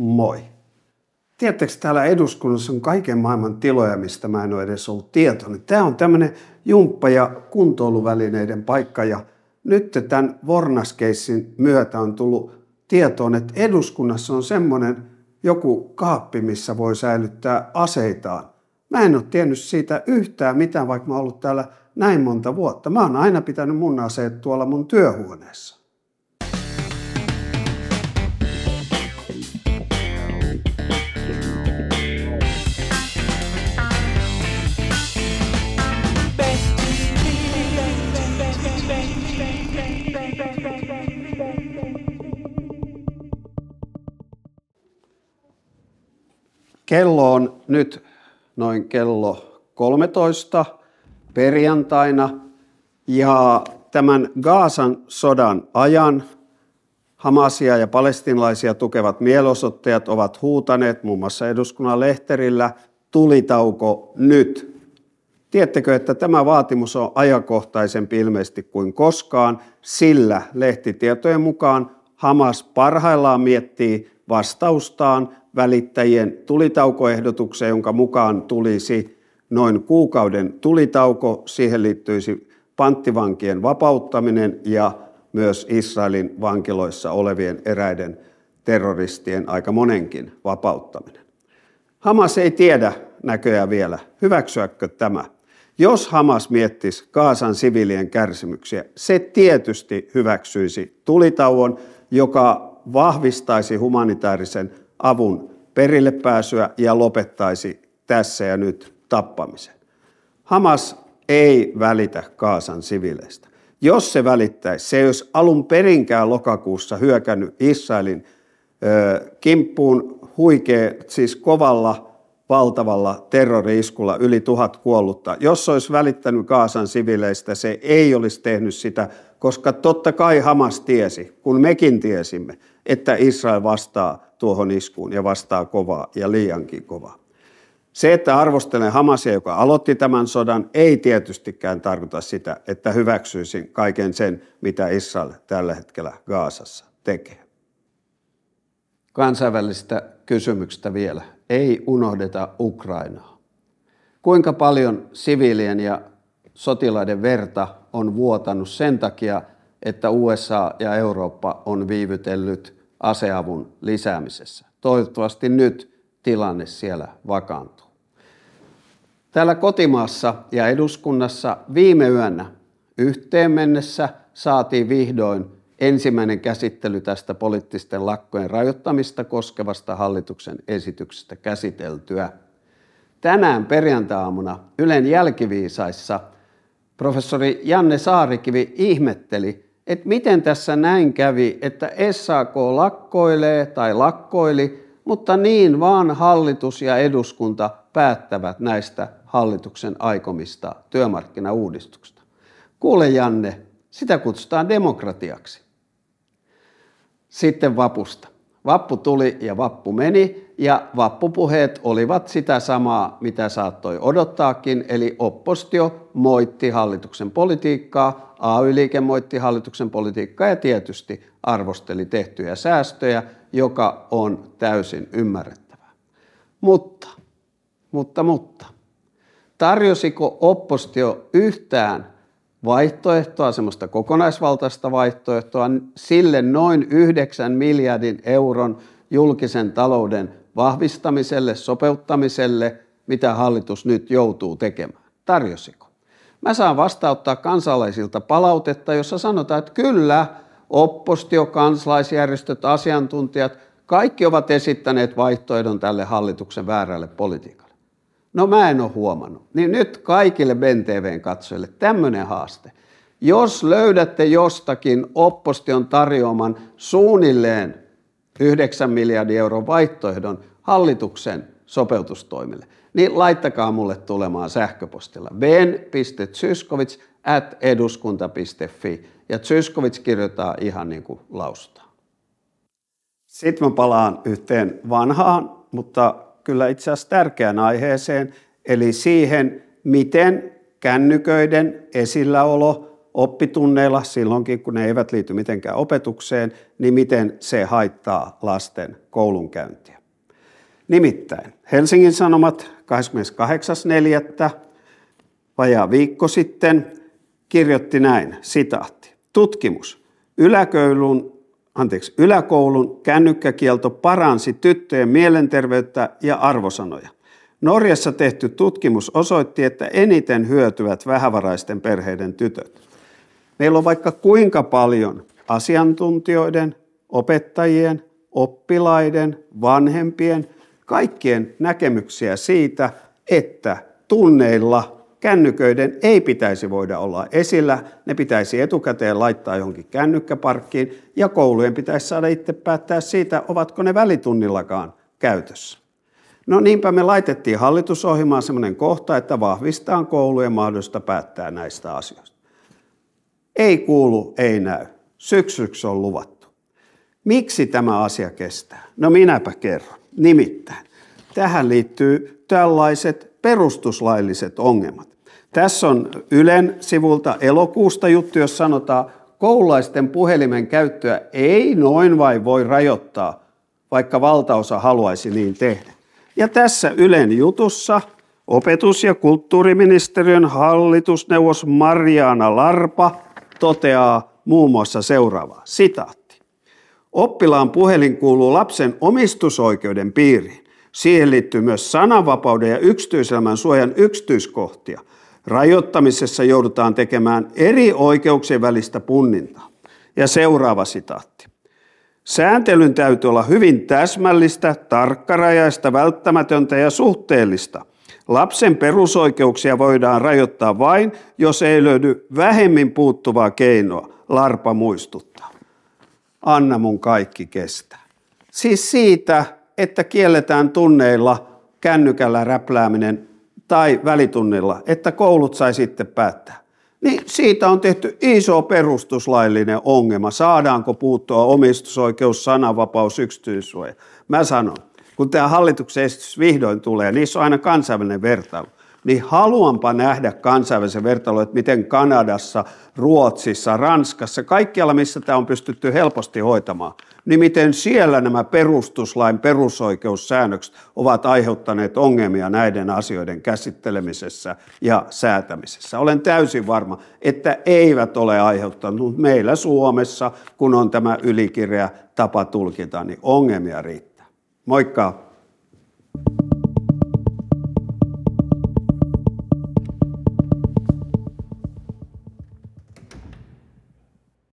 Moi. Tiedättekö, täällä eduskunnassa on kaiken maailman tiloja, mistä mä en ole edes ollut tietoinen. Tämä on tämmöinen jumppa- ja kuntoiluvälineiden paikka ja nyt tämän Vornaskeissin myötä on tullut tietoon, että eduskunnassa on semmoinen joku kaappi, missä voi säilyttää aseitaan. Mä en ole tiennyt siitä yhtään mitään, vaikka mä oon ollut täällä näin monta vuotta. Mä oon aina pitänyt mun aseet tuolla mun työhuoneessa. Kello on nyt noin kello 13 perjantaina ja tämän Gaasan sodan ajan Hamasia ja palestinlaisia tukevat mielosoittajat ovat huutaneet muun muassa eduskunnan lehterillä tulitauko nyt. tiettekö että tämä vaatimus on ajankohtaisempi ilmeisesti kuin koskaan, sillä lehtitietojen mukaan Hamas parhaillaan miettii vastaustaan välittäjien tulitaukoehdotukseen, jonka mukaan tulisi noin kuukauden tulitauko. Siihen liittyisi panttivankien vapauttaminen ja myös Israelin vankiloissa olevien eräiden terroristien aika monenkin vapauttaminen. Hamas ei tiedä näköjään vielä, hyväksyäkö tämä. Jos Hamas miettisi Kaasan siviilien kärsimyksiä, se tietysti hyväksyisi tulitauon, joka vahvistaisi humanitaarisen avun perille pääsyä ja lopettaisi tässä ja nyt tappamisen. Hamas ei välitä Kaasan sivileistä. Jos se välittäisi, se ei olisi alun perinkään lokakuussa hyökännyt Israelin ö, kimppuun huikea, siis kovalla valtavalla terroriiskulla yli tuhat kuollutta. Jos se olisi välittänyt Kaasan sivileistä, se ei olisi tehnyt sitä koska totta kai Hamas tiesi, kun mekin tiesimme, että Israel vastaa tuohon iskuun ja vastaa kovaa ja liiankin kovaa. Se, että arvostelen Hamasia, joka aloitti tämän sodan, ei tietystikään tarkoita sitä, että hyväksyisin kaiken sen, mitä Israel tällä hetkellä Gaasassa tekee. Kansainvälisistä kysymyksistä vielä. Ei unohdeta Ukrainaa. Kuinka paljon siviilien ja sotilaiden verta on vuotanut sen takia, että USA ja Eurooppa on viivytellyt aseavun lisäämisessä. Toivottavasti nyt tilanne siellä vakaantuu. Täällä kotimaassa ja eduskunnassa viime yönä yhteen mennessä saatiin vihdoin ensimmäinen käsittely tästä poliittisten lakkojen rajoittamista koskevasta hallituksen esityksestä käsiteltyä. Tänään perjantaamuna Ylen jälkiviisaissa – professori Janne Saarikivi ihmetteli, että miten tässä näin kävi, että SAK lakkoilee tai lakkoili, mutta niin vaan hallitus ja eduskunta päättävät näistä hallituksen aikomista työmarkkinauudistuksista. Kuule Janne, sitä kutsutaan demokratiaksi. Sitten vapusta. Vappu tuli ja vappu meni, ja vappupuheet olivat sitä samaa, mitä saattoi odottaakin, eli oppostio moitti hallituksen politiikkaa, AY-liike moitti hallituksen politiikkaa ja tietysti arvosteli tehtyjä säästöjä, joka on täysin ymmärrettävää. Mutta, mutta, mutta, tarjosiko oppostio yhtään vaihtoehtoa, semmoista kokonaisvaltaista vaihtoehtoa sille noin 9 miljardin euron julkisen talouden vahvistamiselle, sopeuttamiselle, mitä hallitus nyt joutuu tekemään. Tarjosiko? Mä saan vastauttaa kansalaisilta palautetta, jossa sanotaan, että kyllä, oppostio, kansalaisjärjestöt, asiantuntijat, kaikki ovat esittäneet vaihtoehdon tälle hallituksen väärälle politiikalle. No mä en ole huomannut. Niin nyt kaikille BenTVn katsojille tämmöinen haaste. Jos löydätte jostakin opposition tarjoaman suunnilleen 9 miljardin euron vaihtoehdon hallituksen sopeutustoimille, niin laittakaa mulle tulemaan sähköpostilla ben.syskovits at eduskunta.fi. Ja Zyskovits kirjoittaa ihan niin kuin lausta. Sitten mä palaan yhteen vanhaan, mutta kyllä itse asiassa tärkeään aiheeseen, eli siihen, miten kännyköiden esilläolo oppitunneilla, silloinkin kun ne eivät liity mitenkään opetukseen, niin miten se haittaa lasten koulunkäyntiä. Nimittäin Helsingin Sanomat 28.4. vajaa viikko sitten kirjoitti näin, sitaatti. Tutkimus. Yläkoulun anteeksi, yläkoulun kännykkäkielto paransi tyttöjen mielenterveyttä ja arvosanoja. Norjassa tehty tutkimus osoitti, että eniten hyötyvät vähävaraisten perheiden tytöt. Meillä on vaikka kuinka paljon asiantuntijoiden, opettajien, oppilaiden, vanhempien, kaikkien näkemyksiä siitä, että tunneilla kännyköiden ei pitäisi voida olla esillä, ne pitäisi etukäteen laittaa johonkin kännykkäparkkiin ja koulujen pitäisi saada itse päättää siitä, ovatko ne välitunnillakaan käytössä. No niinpä me laitettiin hallitusohjelmaan semmoinen kohta, että vahvistaan koulujen mahdollista päättää näistä asioista. Ei kuulu, ei näy. Syksyksi on luvattu. Miksi tämä asia kestää? No minäpä kerron. Nimittäin. Tähän liittyy tällaiset perustuslailliset ongelmat. Tässä on Ylen sivulta elokuusta juttu, jos sanotaan, koululaisten puhelimen käyttöä ei noin vai voi rajoittaa, vaikka valtaosa haluaisi niin tehdä. Ja tässä Ylen jutussa opetus- ja kulttuuriministeriön hallitusneuvos Mariana Larpa toteaa muun muassa seuraavaa, sitaatti. Oppilaan puhelin kuuluu lapsen omistusoikeuden piiriin. Siihen liittyy myös sananvapauden ja yksityiselämän suojan yksityiskohtia. Rajoittamisessa joudutaan tekemään eri oikeuksien välistä punnintaa. Ja seuraava sitaatti. Sääntelyn täytyy olla hyvin täsmällistä, tarkkarajaista, välttämätöntä ja suhteellista. Lapsen perusoikeuksia voidaan rajoittaa vain, jos ei löydy vähemmin puuttuvaa keinoa, Larpa muistuttaa. Anna mun kaikki kestää. Siis siitä, että kielletään tunneilla kännykällä räplääminen tai välitunnilla, että koulut sai sitten päättää. Niin siitä on tehty iso perustuslaillinen ongelma. Saadaanko puuttua omistusoikeus, sananvapaus, yksityissuoja? Mä sanon, kun tämä hallituksen esitys vihdoin tulee, niissä on aina kansainvälinen vertailu niin haluanpa nähdä kansainvälisen vertailun, että miten Kanadassa, Ruotsissa, Ranskassa, kaikkialla missä tämä on pystytty helposti hoitamaan, niin miten siellä nämä perustuslain perusoikeussäännökset ovat aiheuttaneet ongelmia näiden asioiden käsittelemisessä ja säätämisessä. Olen täysin varma, että eivät ole aiheuttanut meillä Suomessa, kun on tämä ylikirja tapa tulkita, niin ongelmia riittää. Moikka!